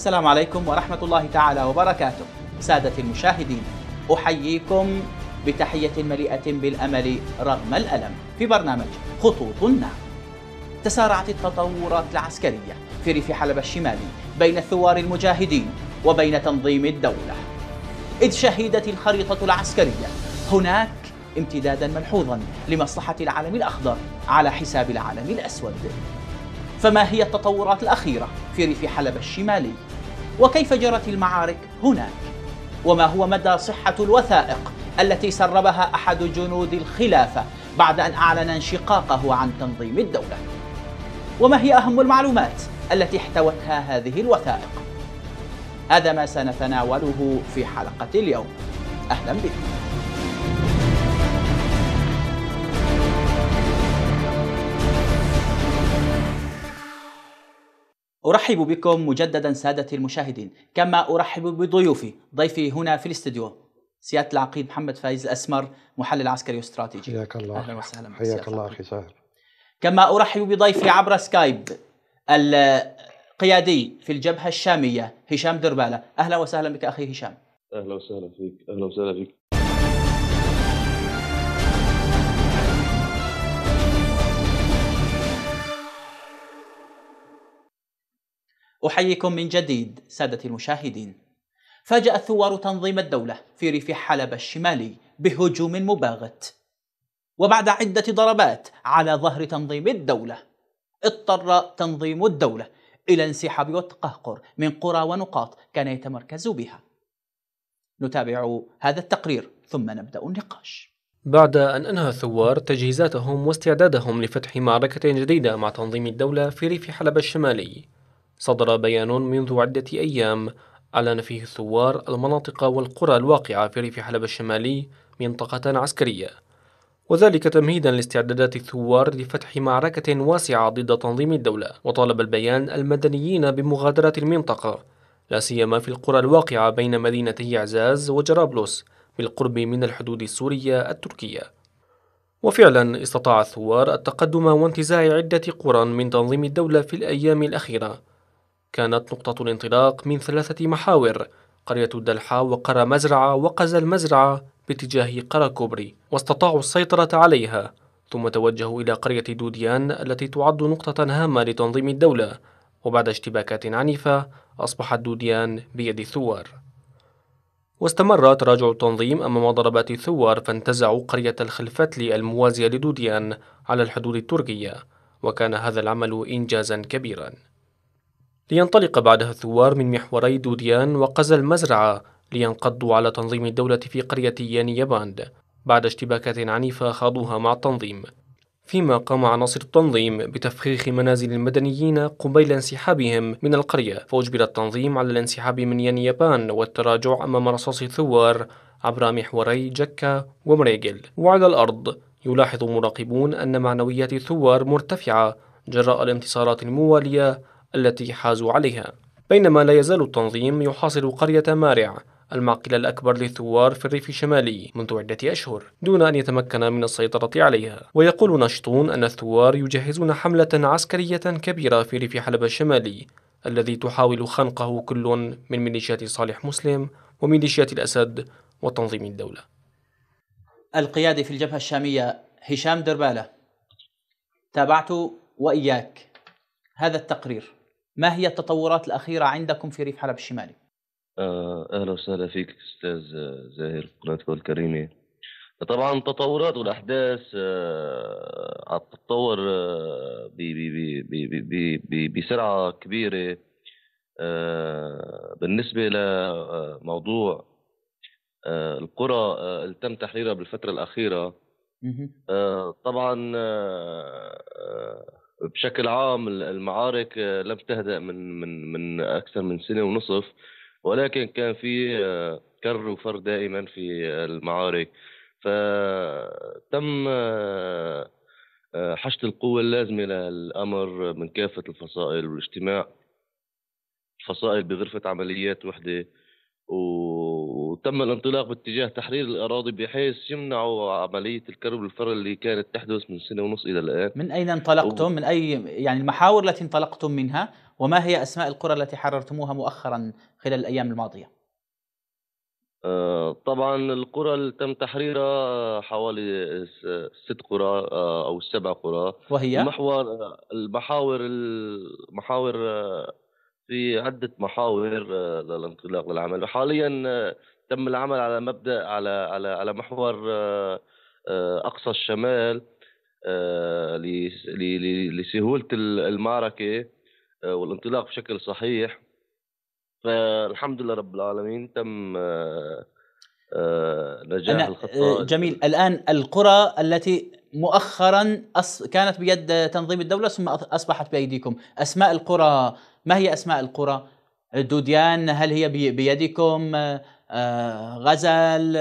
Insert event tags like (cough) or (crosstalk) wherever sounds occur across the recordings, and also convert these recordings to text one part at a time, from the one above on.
السلام عليكم ورحمة الله تعالى وبركاته سادة المشاهدين أحييكم بتحية مليئة بالأمل رغم الألم في برنامج خطوط النار تسارعت التطورات العسكرية في ريف حلب الشمالي بين الثوار المجاهدين وبين تنظيم الدولة إذ شهدت الخريطة العسكرية هناك امتدادا ملحوظا لمصلحة العالم الأخضر على حساب العالم الأسود فما هي التطورات الأخيرة في ريف حلب الشمالي وكيف جرت المعارك هناك وما هو مدى صحة الوثائق التي سربها أحد جنود الخلافة بعد أن أعلن انشقاقه عن تنظيم الدولة وما هي أهم المعلومات التي احتوتها هذه الوثائق هذا ما سنتناوله في حلقة اليوم أهلا بكم أرحب بكم مجددا سادتي المشاهدين كما أرحب بضيوفي ضيفي هنا في الاستديو سيادة العقيد محمد فايز الأسمر محلل عسكري واستراتيجي حياك الله أهلا وسهلا حياك الله أخي ساهر كما أرحب بضيفي عبر سكايب القيادي في الجبهة الشامية هشام دربالة أهلا وسهلا بك أخي هشام أهلا وسهلا فيك أهلا وسهلا فيك أحييكم من جديد سادتي المشاهدين. فاجأ الثوار تنظيم الدولة في ريف حلب الشمالي بهجوم مباغت. وبعد عدة ضربات على ظهر تنظيم الدولة، اضطر تنظيم الدولة إلى انسحاب والتقهقر من قرى ونقاط كان يتمركز بها. نتابع هذا التقرير ثم نبدأ النقاش. بعد أن أنهى الثوار تجهيزاتهم واستعدادهم لفتح معركة جديدة مع تنظيم الدولة في ريف حلب الشمالي، صدر بيان منذ عدة أيام أعلن فيه الثوار المناطق والقرى الواقعة في ريف حلب الشمالي منطقة عسكرية وذلك تمهيدا لاستعدادات الثوار لفتح معركة واسعة ضد تنظيم الدولة وطالب البيان المدنيين بمغادرة المنطقة لا سيما في القرى الواقعة بين مدينتي عزاز وجرابلس بالقرب من الحدود السورية التركية وفعلا استطاع الثوار التقدم وانتزاع عدة قرى من تنظيم الدولة في الأيام الأخيرة كانت نقطة الانطلاق من ثلاثة محاور قرية الدلحة وقرى مزرعة وقز المزرعة باتجاه قرى كوبري واستطاعوا السيطرة عليها ثم توجهوا إلى قرية دوديان التي تعد نقطة هامة لتنظيم الدولة وبعد اشتباكات عنيفة أصبحت دوديان بيد الثوار واستمر تراجع التنظيم أمام ضربات الثوار فانتزعوا قرية الخلفتلي الموازية لدوديان على الحدود التركية وكان هذا العمل إنجازا كبيرا لينطلق بعدها الثوار من محوري دوديان وقز المزرعة لينقضوا على تنظيم الدولة في قرية يانياباند بعد اشتباكات عنيفة خاضوها مع التنظيم فيما قام عناصر التنظيم بتفخيخ منازل المدنيين قبيل انسحابهم من القرية فأجبر التنظيم على الانسحاب من يانيابان والتراجع أمام رصاص الثوار عبر محوري جكا ومريجل وعلى الأرض يلاحظ مراقبون أن معنويات الثوار مرتفعة جراء الانتصارات الموالية التي حازوا عليها بينما لا يزال التنظيم يحاصر قرية مارع المعقل الأكبر للثوار في الريف الشمالي منذ عدة أشهر دون أن يتمكن من السيطرة عليها ويقول ناشطون أن الثوار يجهزون حملة عسكرية كبيرة في ريف حلب الشمالي الذي تحاول خنقه كل من ميليشيات صالح مسلم وميليشيات الأسد وتنظيم الدولة القيادي في الجبهة الشامية هشام دربالة تابعت وإياك هذا التقرير ما هي التطورات الأخيرة عندكم في ريف حلب الشمالي؟ آه، أهلا وسهلا فيك أستاذ زاهر قناتكم الكريمة طبعا التطورات والأحداث آه، عم تتطور آه، بسرعة كبيرة بالنسبة لموضوع القرى اللي تم تحريرها بالفترة الأخيرة طبعا بشكل عام المعارك آه، لم تهدأ من من من أكثر من سنة ونصف ولكن كان في آه، كر وفر دائما في المعارك فتم آه، حشد القوة اللازمة للأمر من كافة الفصائل والاجتماع فصائل بغرفة عمليات وحدة وتم الانطلاق باتجاه تحرير الاراضي بحيث يمنعوا عمليه الكرب الفر اللي كانت تحدث من سنه ونص الى الان. من اين انطلقتم؟ و... من اي يعني المحاور التي انطلقتم منها وما هي اسماء القرى التي حررتموها مؤخرا خلال الايام الماضيه؟ آه، طبعا القرى اللي تم تحريرها حوالي ست قرى آه، او سبع قرى وهي محور آه، المحاور المحاور في عدة محاور آه، للانطلاق للعمل حاليا آه، تم العمل على مبدأ على على على محور آه، أقصى الشمال لسهولة المعركة والانطلاق بشكل صحيح فالحمد لله رب العالمين تم نجاح أنا الخطة جميل الآن القرى التي مؤخرا أص... كانت بيد تنظيم الدولة ثم أصبحت بأيديكم أسماء القرى ما هي اسماء القرى دوديان هل هي بيدكم آه، آه، غزل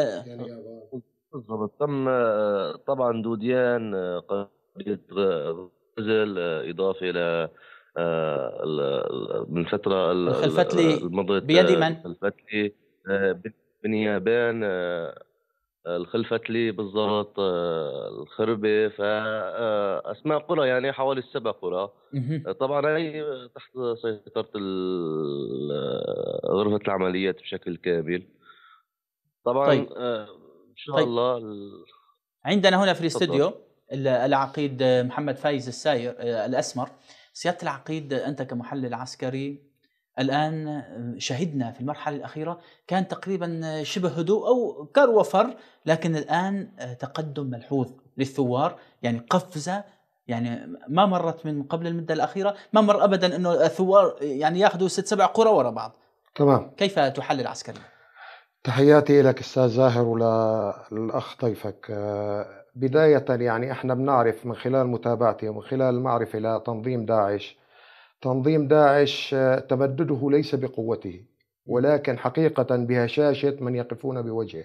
بالضبط تم آه، طبعا دوديان قريه غزل اضافه الى من فتره الفتلي بيد من؟ الفتلي بنيابان الخلفت لي بالضبط آه، الخربة فأسماء آه، قرى يعني حوالي السبع قرى آه، طبعا هي تحت سيطرة غرفة العمليات بشكل كامل طبعا طيب. إن شاء طيب. الله عندنا هنا في الاستوديو العقيد محمد فايز الساير الأسمر سيادة العقيد أنت كمحلل عسكري الآن شهدنا في المرحلة الأخيرة كان تقريبا شبه هدوء أو كر وفر لكن الآن تقدم ملحوظ للثوار يعني قفزة يعني ما مرت من قبل المدة الأخيرة ما مر أبدا أنه الثوار يعني يأخذوا ست سبع قرى وراء بعض تمام كيف تحلل عسكريا؟ تحياتي لك أستاذ زاهر وللأخ ضيفك آه، بداية يعني احنا بنعرف من خلال متابعتي ومن خلال المعرفة لتنظيم داعش تنظيم داعش آه، تمدده ليس بقوته ولكن حقيقة بهشاشة من يقفون بوجهه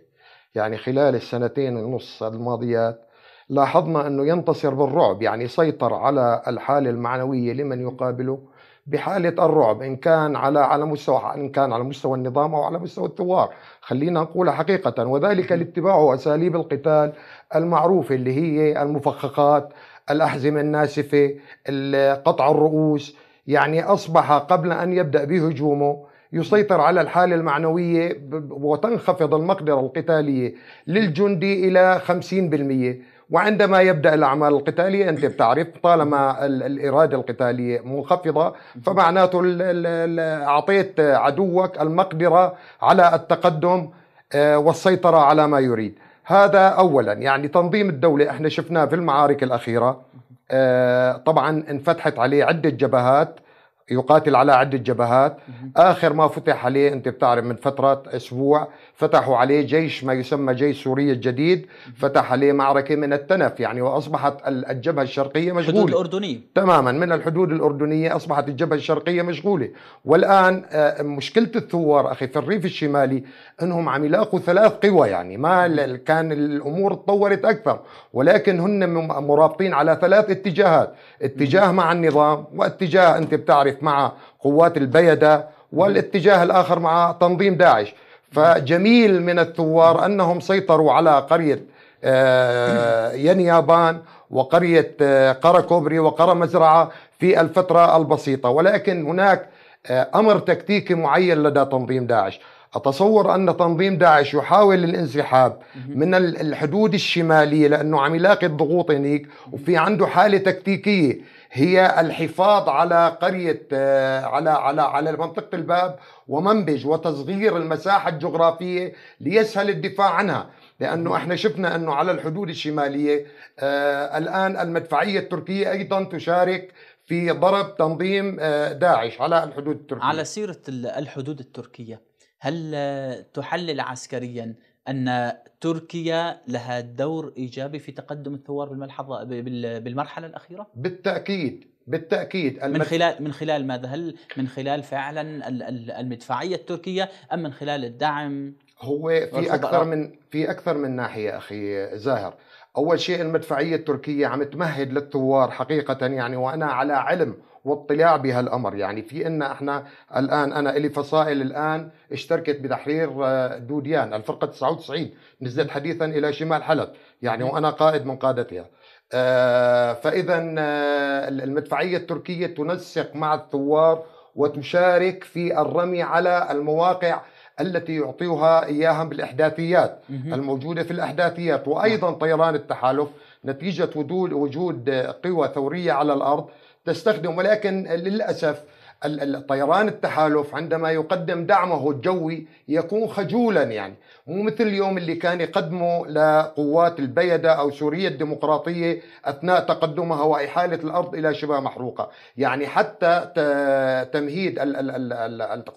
يعني خلال السنتين ونص الماضيات لاحظنا أنه ينتصر بالرعب يعني سيطر على الحالة المعنوية لمن يقابله بحالة الرعب إن كان على على مستوى إن كان على مستوى النظام أو على مستوى الثوار خلينا نقول حقيقة وذلك لاتباع أساليب القتال المعروفة اللي هي المفخخات الأحزمة الناسفة قطع الرؤوس يعني أصبح قبل أن يبدأ بهجومه يسيطر على الحالة المعنوية وتنخفض المقدرة القتالية للجندي إلى 50% وعندما يبدا الاعمال القتاليه انت بتعرف طالما الاراده القتاليه منخفضه فمعناته اعطيت عدوك المقدره على التقدم آه، والسيطره على ما يريد هذا اولا يعني تنظيم الدوله احنا شفناه في المعارك الاخيره آه، طبعا انفتحت عليه عدة جبهات يقاتل على عدة جبهات آخر ما فتح عليه أنت بتعرف من فترة أسبوع فتحوا عليه جيش ما يسمى جيش سوريا الجديد فتح عليه معركة من التنف يعني وأصبحت الجبهة الشرقية مشغولة الحدود الأردنية تماما من الحدود الأردنية أصبحت الجبهة الشرقية مشغولة والآن آه، مشكلة الثوار أخي في الريف الشمالي أنهم عم يلاقوا ثلاث قوى يعني ما كان الأمور تطورت أكثر ولكن هن مرابطين على ثلاث اتجاهات اتجاه مع النظام واتجاه أنت بتعرف الطائف مع قوات البيدة والاتجاه الآخر مع تنظيم داعش فجميل من الثوار أنهم سيطروا على قرية آه، ينيابان وقرية آه، قرى كوبري وقرى مزرعة في الفترة البسيطة ولكن هناك آه، أمر تكتيكي معين لدى تنظيم داعش أتصور أن تنظيم داعش يحاول الانسحاب من الحدود الشمالية لأنه عم يلاقي الضغوط هنيك وفي عنده حالة تكتيكية هي الحفاظ على قرية آه، على على على منطقة الباب ومنبج وتصغير المساحة الجغرافية ليسهل الدفاع عنها لانه احنا شفنا انه على الحدود الشماليه آه، الان المدفعيه التركيه ايضا تشارك في ضرب تنظيم آه، داعش على الحدود التركيه على سيره الحدود التركيه هل تحلل عسكريا ان تركيا لها دور ايجابي في تقدم الثوار بالملحظه بالمرحله الاخيره؟ بالتاكيد بالتاكيد من خلال من خلال ماذا؟ هل من خلال فعلا المدفعيه التركيه ام من خلال الدعم؟ هو في اكثر من في اكثر من ناحيه اخي زاهر، أول شيء المدفعية التركية عم تمهد للثوار حقيقة يعني وأنا على علم واطلاع بهالامر يعني في ان احنا الان انا الي فصائل الان اشتركت بتحرير آه، دوديان الفرقه 99 نزلت حديثا الى شمال حلب يعني وانا قائد من قادتها آه، فاذا آه، المدفعيه التركيه تنسق مع الثوار وتشارك في الرمي على المواقع التي يعطيها إياهم بالإحداثيات الموجودة في الأحداثيات وأيضا نعم. طيران التحالف نتيجة وجود قوى ثورية على الأرض تستخدم ولكن للأسف الطيران التحالف عندما يقدم دعمه الجوي يكون خجولا يعني مو مثل اليوم اللي كان يقدمه لقوات البيدة أو سوريا الديمقراطية أثناء تقدمها وإحالة الأرض إلى شبه محروقة يعني حتى تمهيد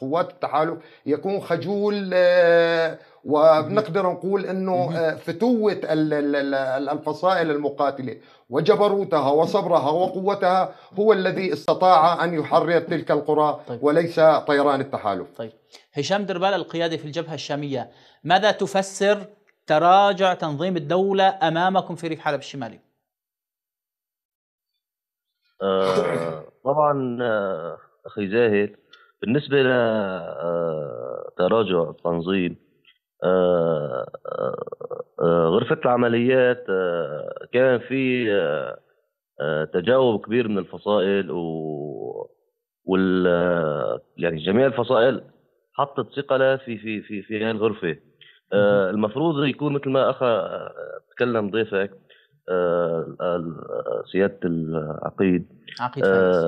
قوات التحالف يكون خجول آه، وبنقدر نقول انه آه، فتوه الفصائل المقاتله وجبروتها وصبرها وقوتها هو الذي استطاع ان يحرر تلك القرى طيب. وليس طيران التحالف. طيب هشام دربال القيادي في الجبهه الشاميه، ماذا تفسر تراجع تنظيم الدوله امامكم في ريف حلب الشمالي؟ آه طبعا آه، اخي زاهد بالنسبه لتراجع آه، التنظيم غرفه آه، آه، آه، العمليات كان في تجاوب كبير من الفصائل و وال يعني جميع الفصائل حطت ثقلها في في في في هاي الغرفه المفروض يكون مثل ما اخا تكلم ضيفك سياده العقيد عقيد فايز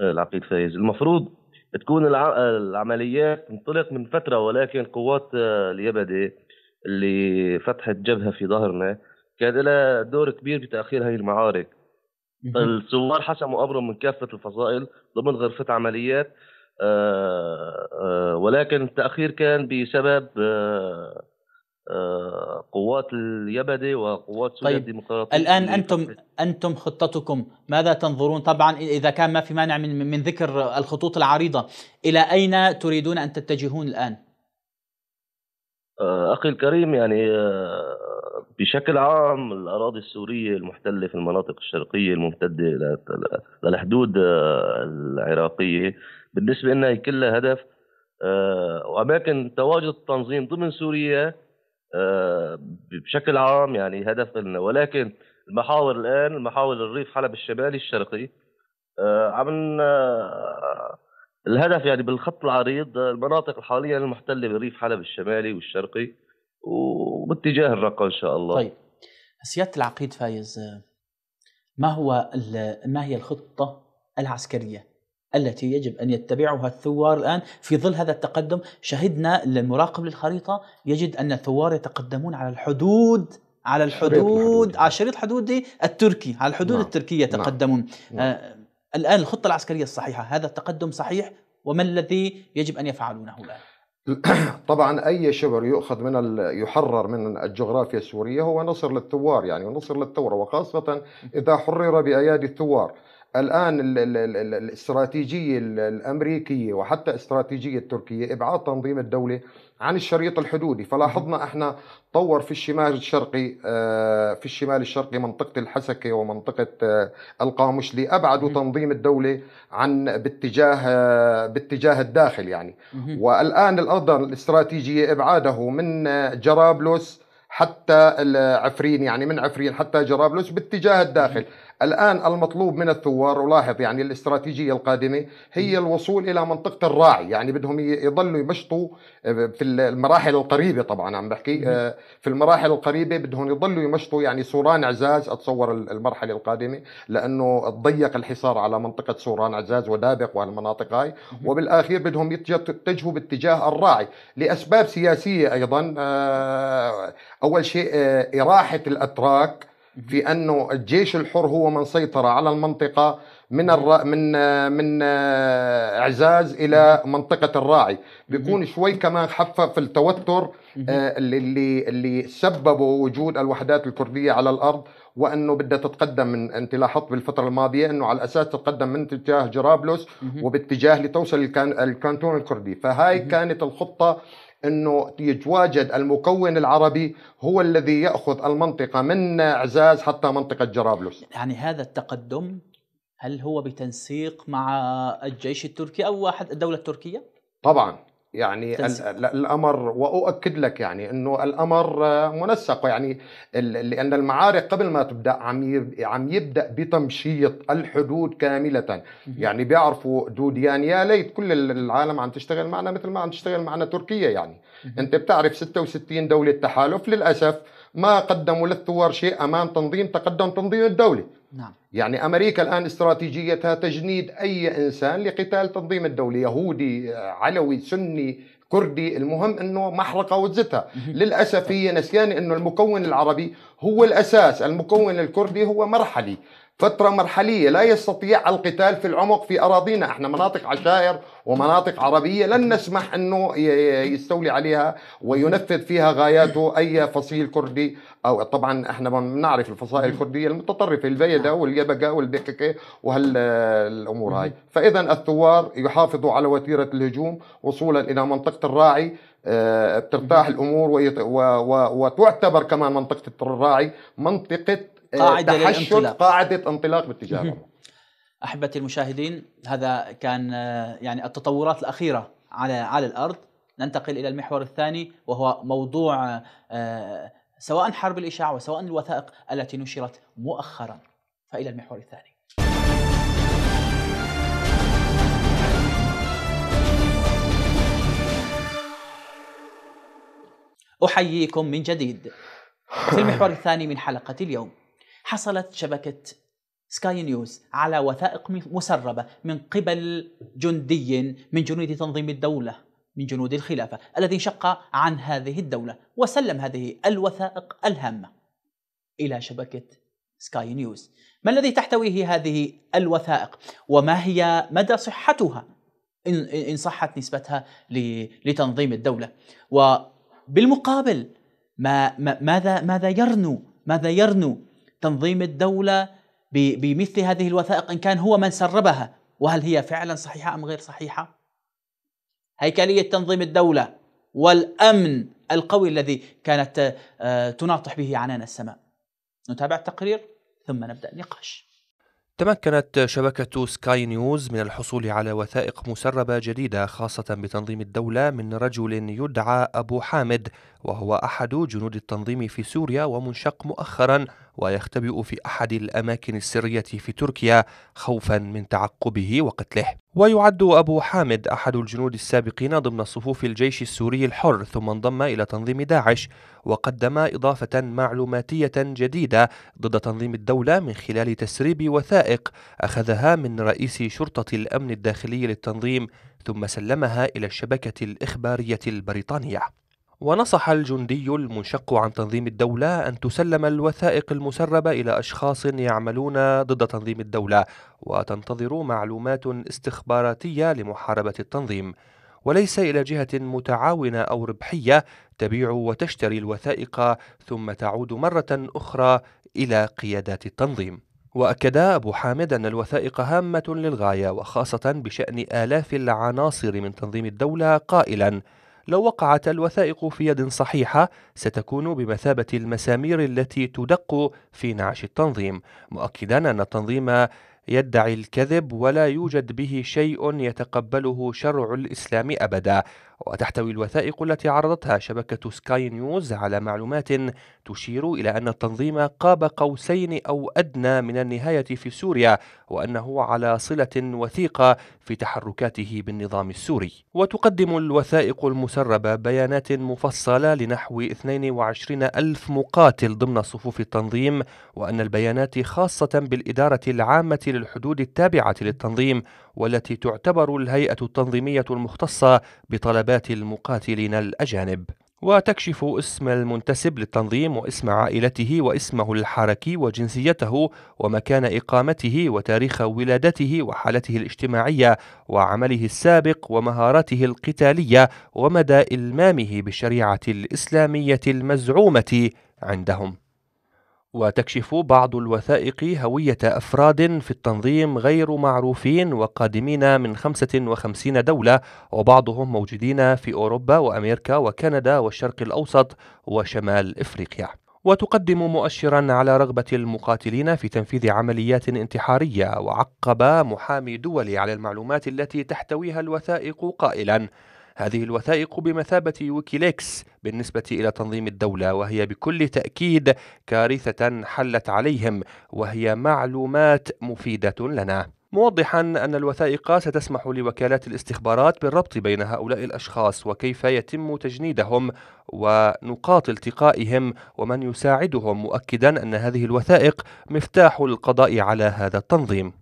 العقيد فايز المفروض تكون العمليات تنطلق من فترة ولكن قوات آه، اليبدي اللي فتحت جبهة في ظهرنا كان لها دور كبير بتأخير هذه المعارك الثوار حسموا أمرهم من كافة الفصائل ضمن غرفة عمليات آه، آه، ولكن التأخير كان بسبب آه، قوات اليبدي وقوات سوريا طيب الديمقراطية الآن أنتم أنتم خطتكم ماذا تنظرون طبعا إذا كان ما في مانع من من ذكر الخطوط العريضة إلى أين تريدون أن تتجهون الآن؟ آه، أخي الكريم يعني آه، بشكل عام الأراضي السورية المحتلة في المناطق الشرقية الممتدة للحدود العراقية بالنسبة لنا كلها هدف وأماكن تواجد التنظيم ضمن سوريا آه، بشكل عام يعني هدف لنا ولكن المحاور الان المحاور الريف حلب الشمالي الشرقي آه، عم آه، الهدف يعني بالخط العريض المناطق الحاليه المحتله بريف حلب الشمالي والشرقي وباتجاه الرقه ان شاء الله طيب سياده العقيد فايز ما هو ما هي الخطه العسكريه التي يجب أن يتبعها الثوار الآن في ظل هذا التقدم شهدنا للمراقب للخريطة يجد أن الثوار يتقدمون على الحدود على الحدود على الشريط الحدودي التركي على الحدود نعم. التركية نعم. يتقدمون نعم. آه الآن الخطة العسكرية الصحيحة هذا التقدم صحيح وما الذي يجب أن يفعلونه الآن؟ (clears throat) طبعا اي شبر يؤخذ من يحرر من الجغرافيا السوريه هو نصر للثوار يعني ونصر للثوره وخاصه اذا حرر بايادي الثوار الان الاستراتيجيه الامريكيه وحتى استراتيجيه تركيا ابعاد تنظيم الدوله عن الشريط الحدودي فلاحظنا احنا طور في الشمال الشرقي آه، في الشمال الشرقي منطقه الحسكه ومنطقه آه، القامشلي ابعدوا تنظيم الدوله عن باتجاه آه، باتجاه الداخل يعني والان الايضا الاستراتيجيه ابعاده من جرابلس حتى عفرين يعني من عفرين حتى جرابلس باتجاه الداخل الآن المطلوب من الثوار ولاحظ يعني الاستراتيجية القادمة هي الوصول إلى منطقة الراعي يعني بدهم يضلوا يمشطوا آه، في المراحل القريبة طبعا عم بحكي آه، في المراحل القريبة بدهم يضلوا يمشطوا يعني سوران عزاز أتصور المرحلة القادمة لأنه ضيق الحصار على منطقة سوران عزاز ودابق وهالمناطق هاي وبالأخير بدهم يتجهوا باتجاه الراعي لأسباب سياسية أيضا آه، أول شيء إراحة الأتراك في انه الجيش الحر هو من سيطر على المنطقه من الرا من من آه، اعزاز الى منطقه الراعي بيكون شوي كمان خفف التوتر آه، اللي اللي سببه وجود الوحدات الكرديه على الارض وانه بدها تتقدم من انت لاحظت بالفتره الماضيه انه على اساس تتقدم من اتجاه جرابلس وباتجاه لتوصل الكانتون الكردي فهاي كانت الخطه انه يتواجد المكون العربي هو الذي ياخذ المنطقه من اعزاز حتى منطقه جرابلس يعني هذا التقدم هل هو بتنسيق مع الجيش التركي او واحد الدوله التركيه طبعا يعني الامر واؤكد لك يعني انه الامر آه، منسق يعني لان المعارك قبل ما تبدا عم عم يبدا بتمشيط الحدود كامله يعني بيعرفوا دوديان يا ليت كل العالم عم تشتغل معنا مثل ما عم تشتغل معنا تركيا يعني انت بتعرف 66 دوله تحالف للاسف ما قدموا للثوار شيء امام تنظيم تقدم تنظيم الدوله نعم. يعني امريكا الان استراتيجيتها تجنيد اي انسان لقتال تنظيم الدوله يهودي علوي سني كردي المهم انه محرقه وتزتها للاسف هي نسيان انه المكون العربي هو الاساس المكون الكردي هو مرحلي فترة مرحلية لا يستطيع القتال في العمق في أراضينا احنا مناطق عشائر ومناطق عربية لن نسمح أنه يستولي عليها وينفذ فيها غاياته أي فصيل كردي أو طبعا احنا بنعرف الفصائل الكردية المتطرفة البيدة نعم. واليبقة والدككة وهالأمور هاي فإذا الثوار يحافظوا على وتيرة الهجوم وصولا إلى منطقة الراعي آه، بترتاح الامور ويط... و... و... وتعتبر كمان منطقه الراعي منطقه إيه، قاعده للانطلاق قاعده انطلاق بالتجاره احبتي المشاهدين هذا كان آه، يعني التطورات الاخيره على على الارض ننتقل الى المحور الثاني وهو موضوع آه، سواء حرب الاشاعه وسواء الوثائق التي نشرت مؤخرا فالى المحور الثاني احييكم من جديد في المحور الثاني من حلقه اليوم حصلت شبكة سكاي نيوز على وثائق مسربة من قبل جندي من جنود تنظيم الدولة من جنود الخلافة الذي انشق عن هذه الدولة وسلم هذه الوثائق الهامة إلى شبكة سكاي نيوز ما الذي تحتويه هذه الوثائق وما هي مدى صحتها إن صحت نسبتها لتنظيم الدولة وبالمقابل ما ماذا ماذا يرنو ماذا يرنو تنظيم الدولة بمثل هذه الوثائق إن كان هو من سربها وهل هي فعلا صحيحة أم غير صحيحة هيكلية تنظيم الدولة والأمن القوي الذي كانت آه، تناطح به عنان السماء نتابع التقرير ثم نبدأ النقاش تمكنت شبكة سكاي نيوز من الحصول على وثائق مسربة جديدة خاصة بتنظيم الدولة من رجل يدعى أبو حامد وهو أحد جنود التنظيم في سوريا ومنشق مؤخرا ويختبئ في أحد الأماكن السرية في تركيا خوفا من تعقبه وقتله ويعد أبو حامد أحد الجنود السابقين ضمن صفوف الجيش السوري الحر ثم انضم إلى تنظيم داعش وقدم إضافة معلوماتية جديدة ضد تنظيم الدولة من خلال تسريب وثائق أخذها من رئيس شرطة الأمن الداخلي للتنظيم ثم سلمها إلى الشبكة الإخبارية البريطانية ونصح الجندي المنشق عن تنظيم الدولة أن تسلم الوثائق المسربة إلى أشخاص يعملون ضد تنظيم الدولة وتنتظر معلومات استخباراتية لمحاربة التنظيم وليس إلى جهة متعاونة أو ربحية تبيع وتشتري الوثائق ثم تعود مرة أخرى إلى قيادات التنظيم وأكد أبو حامد أن الوثائق هامة للغاية وخاصة بشأن آلاف العناصر من تنظيم الدولة قائلاً لو وقعت الوثائق في يد صحيحة ستكون بمثابة المسامير التي تدق في نعش التنظيم مؤكدا أن التنظيم يدعي الكذب ولا يوجد به شيء يتقبله شرع الإسلام أبدا وتحتوي الوثائق التي عرضتها شبكة سكاي نيوز على معلومات تشير إلى أن التنظيم قاب قوسين أو أدنى من النهاية في سوريا وأنه على صلة وثيقة في تحركاته بالنظام السوري وتقدم الوثائق المسربة بيانات مفصلة لنحو 22 ألف مقاتل ضمن صفوف التنظيم وأن البيانات خاصة بالإدارة العامة للحدود التابعة للتنظيم والتي تعتبر الهيئة التنظيمية المختصة بطلب حسابات المقاتلين الأجانب وتكشف اسم المنتسب للتنظيم واسم عائلته واسمه الحركي وجنسيته ومكان إقامته وتاريخ ولادته وحالته الاجتماعية وعمله السابق ومهاراته القتالية ومدى إلمامه بالشريعة الإسلامية المزعومة عندهم وتكشف بعض الوثائق هوية أفراد في التنظيم غير معروفين وقادمين من 55 دولة وبعضهم موجودين في أوروبا وأمريكا وكندا والشرق الأوسط وشمال إفريقيا. وتقدم مؤشرا على رغبة المقاتلين في تنفيذ عمليات انتحارية وعقب محامي دولي على المعلومات التي تحتويها الوثائق قائلا هذه الوثائق بمثابة ويكيليكس بالنسبة إلى تنظيم الدولة وهي بكل تأكيد كارثة حلت عليهم وهي معلومات مفيدة لنا موضحا أن الوثائق ستسمح لوكالات الاستخبارات بالربط بين هؤلاء الأشخاص وكيف يتم تجنيدهم ونقاط التقائهم ومن يساعدهم مؤكدا أن هذه الوثائق مفتاح القضاء على هذا التنظيم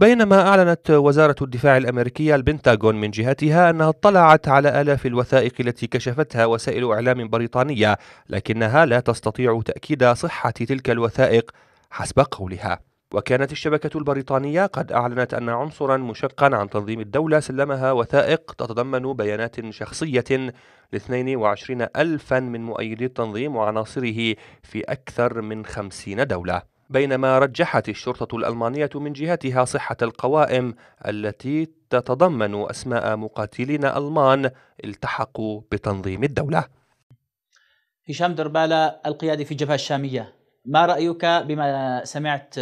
بينما أعلنت وزارة الدفاع الأمريكية البنتاغون من جهتها أنها اطلعت على آلاف الوثائق التي كشفتها وسائل إعلام بريطانية لكنها لا تستطيع تأكيد صحة تلك الوثائق حسب قولها وكانت الشبكة البريطانية قد أعلنت أن عنصرا مشقا عن تنظيم الدولة سلمها وثائق تتضمن بيانات شخصية ل 22 ألفا من مؤيدي التنظيم وعناصره في أكثر من 50 دولة بينما رجحت الشرطة الألمانية من جهتها صحة القوائم التي تتضمن أسماء مقاتلين ألمان التحقوا بتنظيم الدولة هشام دربالة القيادي في الجبهة الشامية ما رأيك بما سمعت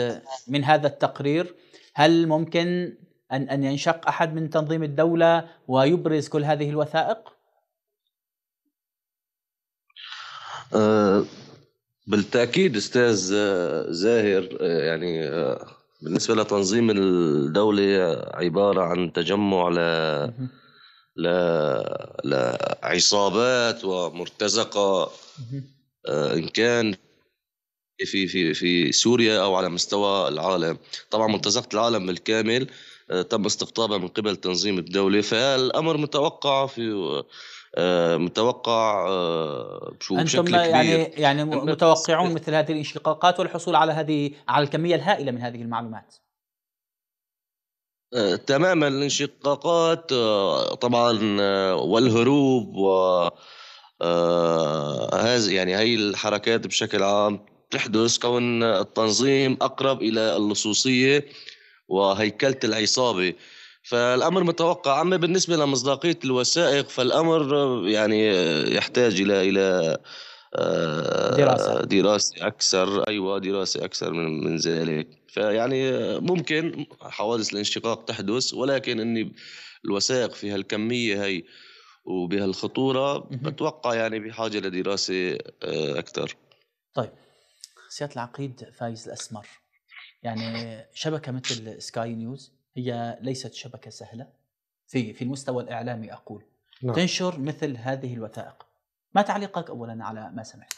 من هذا التقرير هل ممكن أن أن ينشق أحد من تنظيم الدولة ويبرز كل هذه الوثائق؟ أه بالتاكيد استاذ زاهر يعني بالنسبه لتنظيم الدوله عباره عن تجمع ل ل لعصابات ومرتزقه آه، ان كان في في في سوريا او على مستوى العالم طبعا مرتزقه العالم بالكامل آه، تم استقطابها من قبل تنظيم الدوله فالامر متوقع في آه، متوقع آه، بشكل أنتم يعني كبير يعني يعني متوقعون إيه. مثل هذه الانشقاقات والحصول على هذه على الكميه الهائله من هذه المعلومات آه، تماما الانشقاقات طبعا والهروب و هذه يعني هي الحركات بشكل عام تحدث كون التنظيم اقرب الى اللصوصيه وهيكله العصابه فالامر متوقع اما بالنسبه لمصداقيه الوثائق فالامر يعني يحتاج الى الى آه، دراسه دراسه اكثر ايوه دراسه اكثر من من ذلك فيعني ممكن حوادث الانشقاق تحدث ولكن اني الوثائق في هالكميه هي وبهالخطوره بتوقع يعني بحاجه لدراسه آه، اكثر طيب سياده العقيد فايز الاسمر يعني شبكه مثل سكاي نيوز هي ليست شبكه سهله في في المستوى الاعلامي اقول نعم. تنشر مثل هذه الوثائق ما تعليقك اولا على ما سمعت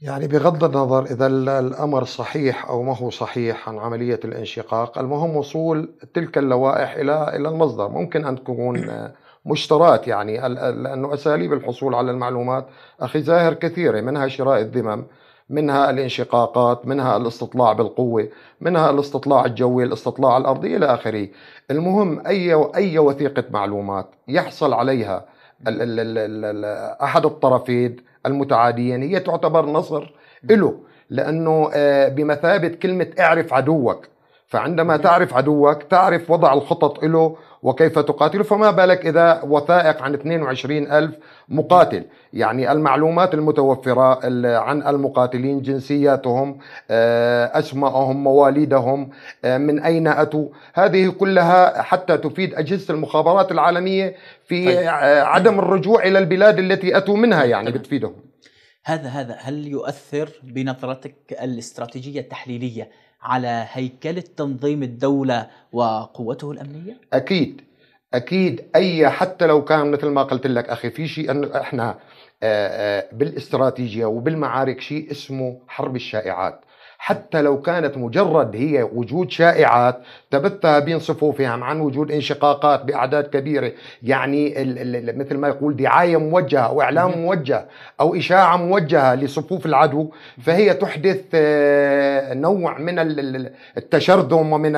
يعني بغض النظر اذا الامر صحيح او ما هو صحيح عن عمليه الانشقاق المهم وصول تلك اللوائح الى الى المصدر ممكن ان تكون (clears throat) مشترات يعني لانه اساليب الحصول على المعلومات اخي زاهر كثيره منها شراء الذمم منها الانشقاقات منها الاستطلاع بالقوة منها الاستطلاع الجوي الاستطلاع الأرضي إلى آخره المهم أي, أي وثيقة معلومات يحصل عليها ال ال ال ال أحد الطرفين المتعاديين هي تعتبر نصر له لأنه آه، بمثابة كلمة اعرف عدوك فعندما تعرف عدوك تعرف وضع الخطط له وكيف تقاتله فما بالك إذا وثائق عن 22 ألف مقاتل يعني المعلومات المتوفرة عن المقاتلين جنسياتهم آه، أسمائهم مواليدهم آه، من أين أتوا هذه كلها حتى تفيد أجهزة المخابرات العالمية في طيب. آه، عدم الرجوع إلى البلاد التي أتوا منها يعني طيب. بتفيدهم هذا هذا هل يؤثر بنظرتك الاستراتيجية التحليلية على هيكلة تنظيم الدولة وقوته الأمنية؟ أكيد أكيد أي حتى لو كان مثل ما قلت لك أخي في شيء أنه إحنا آه، آه، بالاستراتيجية وبالمعارك شيء اسمه حرب الشائعات حتى لو كانت مجرد هي وجود شائعات تبثها بين صفوفهم عن وجود انشقاقات باعداد كبيره يعني مثل ما يقول دعايه موجهه او اعلام موجه او اشاعه موجهه لصفوف العدو فهي تحدث آه، نوع من التشرذم ومن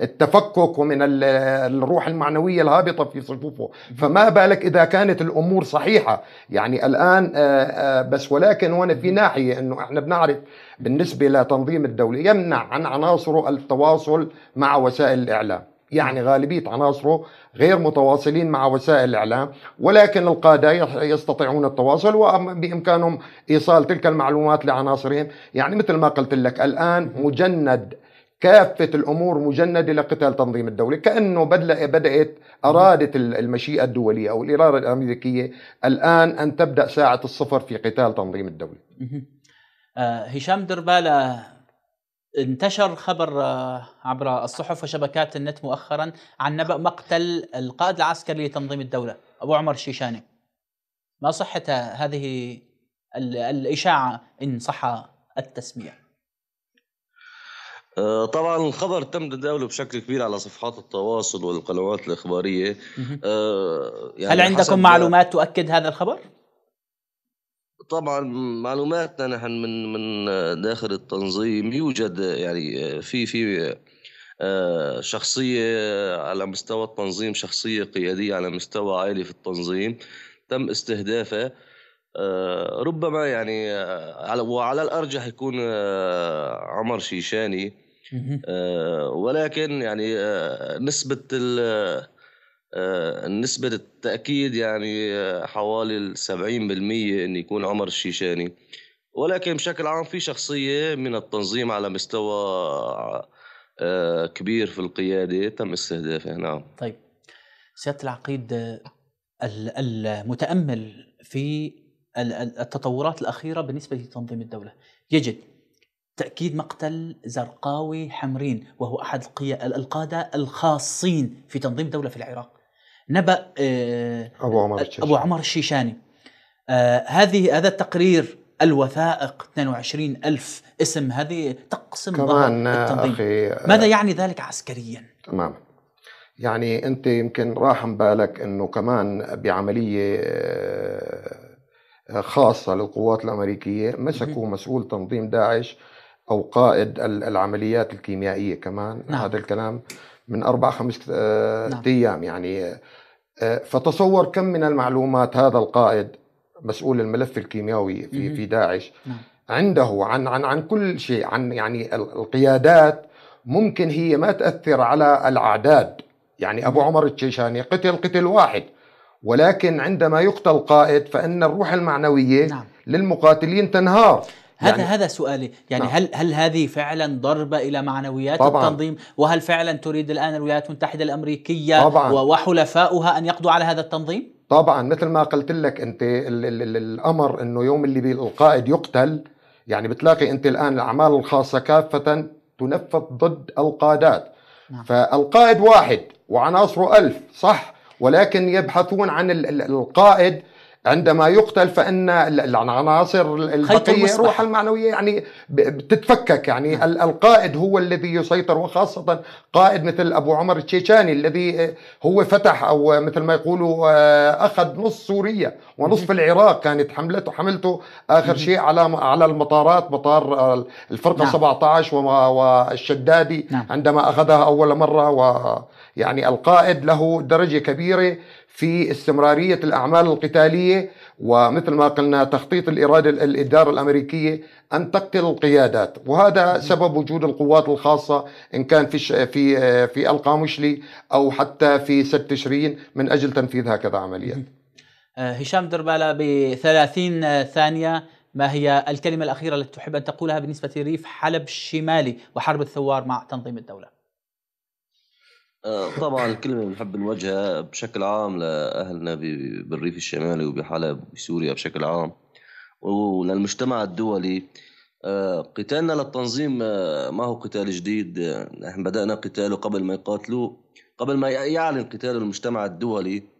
التفكك ومن الروح المعنويه الهابطه في صفوفه فما بالك اذا كانت الامور صحيحه يعني الان آه، آه، بس ولكن هنا في ناحيه انه احنا بنعرف بالنسبة لتنظيم الدولة يمنع عن عناصره التواصل مع وسائل الإعلام يعني غالبية عناصره غير متواصلين مع وسائل الإعلام ولكن القادة يستطيعون التواصل وبإمكانهم إيصال تلك المعلومات لعناصرهم يعني مثل ما قلت لك الآن مجند كافة الأمور مجندة لقتال تنظيم الدولة كأنه بدأ بدأت أرادت المشيئة الدولية أو الإرادة الأمريكية الآن أن تبدأ ساعة الصفر في قتال تنظيم الدولة آه، هشام دربالة انتشر خبر آه، عبر الصحف وشبكات النت مؤخرا عن نبأ مقتل القائد العسكري لتنظيم الدولة أبو عمر الشيشاني ما صحة هذه الإشاعة إن صح التسمية آه، طبعا الخبر تم تداوله بشكل كبير على صفحات التواصل والقنوات الإخبارية يعني هل عندكم معلومات تؤكد هذا الخبر؟ طبعا معلوماتنا نحن من من داخل التنظيم يوجد يعني آه، في في آه، شخصيه على مستوى التنظيم شخصيه قياديه على مستوى عالي في التنظيم تم استهدافها آه، ربما يعني على وعلى الارجح يكون عمر شيشاني ولكن يعني نسبه آه، نسبة التأكيد يعني آه، حوالي 70% أن يكون عمر الشيشاني ولكن بشكل عام في شخصية من التنظيم على مستوى آه، كبير في القيادة تم استهدافه نعم طيب سيادة العقيد المتأمل في التطورات الأخيرة بالنسبة لتنظيم الدولة يجد تأكيد مقتل زرقاوي حمرين وهو أحد القادة الخاصين في تنظيم دولة في العراق نبأ آه، أبو عمر الشيشاني, أبو عمر الشيشاني. آه، هذه هذا التقرير الوثائق 22 ألف اسم هذه تقسم كمان أخي آه، ماذا يعني ذلك عسكريا؟ تمام يعني أنت يمكن راح بالك أنه كمان بعملية خاصة للقوات الأمريكية مسكوا مسؤول تنظيم داعش أو قائد العمليات الكيميائية كمان نعم. هذا الكلام من أربع خمس نعم. أيام يعني آه، فتصور كم من المعلومات هذا القائد مسؤول الملف الكيميائي في في داعش نعم. عنده عن عن عن كل شيء عن يعني القيادات ممكن هي ما تاثر على الاعداد يعني ابو عمر الشيشاني قتل قتل واحد ولكن عندما يقتل قائد فان الروح المعنويه نعم. للمقاتلين تنهار هذا يعني هذا سؤالي يعني نعم. هل هل هذه فعلا ضربه الى معنويات طبعا. التنظيم وهل فعلا تريد الان الولايات المتحده الامريكيه طبعا. وحلفاؤها ان يقضوا على هذا التنظيم طبعا مثل ما قلت لك انت الـ الـ الـ الامر انه يوم اللي القائد يقتل يعني بتلاقي انت الان الاعمال الخاصه كافه تنفذ ضد القادات نعم. فالقائد واحد وعناصره ألف صح ولكن يبحثون عن القائد عندما يقتل فان العناصر البقيه الروح المعنويه يعني بتتفكك يعني نعم. القائد هو الذي يسيطر وخاصه قائد مثل ابو عمر الشيشاني الذي آه، هو فتح او مثل ما يقولوا آه، اخذ نص سوريا ونصف العراق كانت حملته حملته اخر شيء على على المطارات مطار الفرقه نعم. 17 والشدادي نعم. عندما اخذها اول مره ويعني القائد له درجه كبيره في استمراريه الاعمال القتاليه ومثل ما قلنا تخطيط الإرادة الإدارة الأمريكية أن تقتل القيادات وهذا سبب وجود القوات الخاصة إن كان في في في القامشلي أو حتى في 6 تشرين من أجل تنفيذ هكذا عمليات آه، هشام دربالة ب 30 ثانية ما هي الكلمة الأخيرة التي تحب أن تقولها بالنسبة لريف حلب الشمالي وحرب الثوار مع تنظيم الدولة آه، طبعا الكلمة بنحب نوجهها بشكل عام لأهلنا بالريف الشمالي وبحلب وبسوريا بشكل عام وللمجتمع الدولي آه، قتالنا للتنظيم ما هو قتال جديد نحن بدأنا قتاله قبل ما يقاتلوه قبل ما يعلن قتاله المجتمع الدولي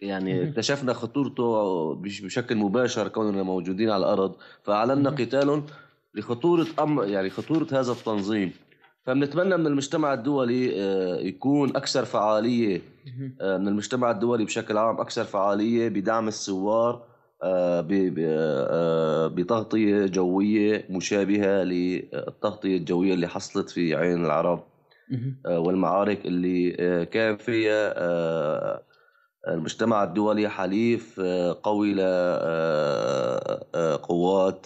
يعني اكتشفنا خطورته بشكل مباشر كوننا موجودين على الارض فاعلنا قتال لخطوره امر يعني خطوره هذا التنظيم فبنتمنى من المجتمع الدولي آه، يكون اكثر فعاليه آه، من المجتمع الدولي بشكل عام اكثر فعاليه بدعم الثوار آه، بتغطيه جويه مشابهه للتغطيه الجويه اللي حصلت في عين العرب والمعارك اللي كان فيها المجتمع الدولي حليف آه، قوي لقوات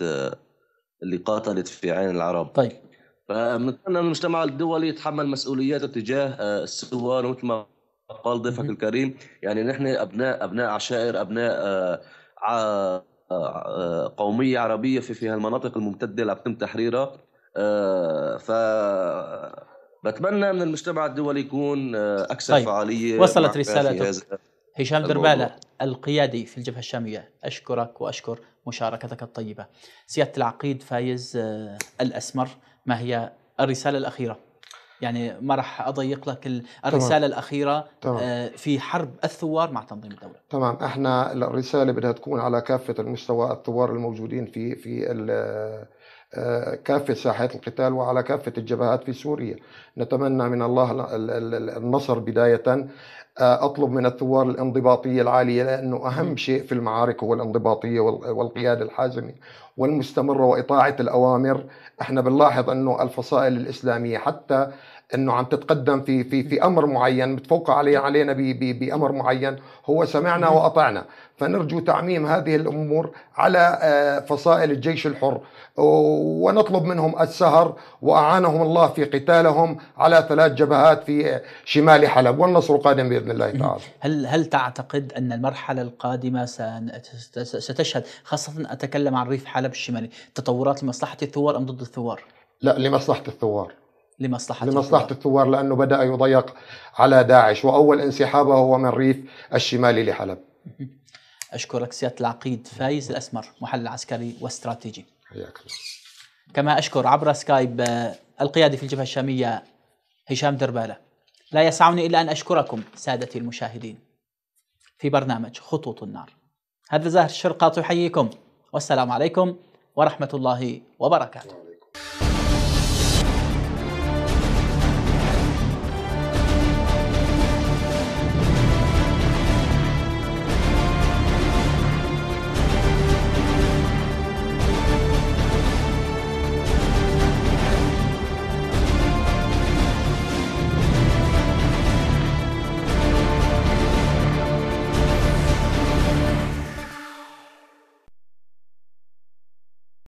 آه، آه، اللي قاتلت في عين العرب طيب فبنتمنى المجتمع الدولي يتحمل مسؤولياته تجاه الثوار مثل ما قال ضيفك الكريم يعني نحن ابناء ابناء عشائر ابناء قوميه عربيه في في هالمناطق الممتده اللي عم تحريرها ف بتمنى من المجتمع الدولي يكون اكثر طيب. فعاليه وصلت رسالتك هشام دربالة القيادي في الجبهة الشامية أشكرك وأشكر مشاركتك الطيبة سيادة العقيد فايز آه، الأسمر ما هي الرسالة الأخيرة يعني ما راح اضيق لك الرساله تمام. الاخيره تمام. آه، في حرب الثوار مع تنظيم الدوله تمام احنا الرساله بدها تكون على كافه المستوى الثوار الموجودين في في آه، كافة ساحات القتال وعلى كافة الجبهات في سوريا نتمنى من الله النصر بداية آه، اطلب من الثوار الانضباطيه العاليه لانه اهم شيء في المعارك هو الانضباطيه والقياده الحازمه والمستمره واطاعه الاوامر احنا بنلاحظ انه الفصائل الاسلاميه حتى انه عم تتقدم في في في امر معين متفوق عليه نعم. علينا بامر معين هو سمعنا نعم. واطعنا فنرجو تعميم هذه الامور على آه، فصائل الجيش الحر ونطلب منهم السهر واعانهم الله في قتالهم على ثلاث جبهات في شمال حلب والنصر قادم باذن الله تعالى. هل هل تعتقد ان المرحله القادمه ستشهد خاصه اتكلم عن ريف حلب الشمالي تطورات لمصلحه الثوار ام ضد الثوار؟ لا لمصلحه الثوار. لمصلحة لمصلحة الثوار. الثوار لأنه بدأ يضيق على داعش وأول انسحابه هو من الريف الشمالي لحلب (laughs) أشكرك سيادة العقيد فايز الأسمر محلل عسكري واستراتيجي حياك الله كما أشكر عبر سكايب آه، القيادي في الجبهة الشامية هشام دربالة لا يسعني إلا أن أشكركم سادتي المشاهدين في برنامج خطوط النار هذا زاهر الشرقاط يحييكم والسلام عليكم ورحمة الله وبركاته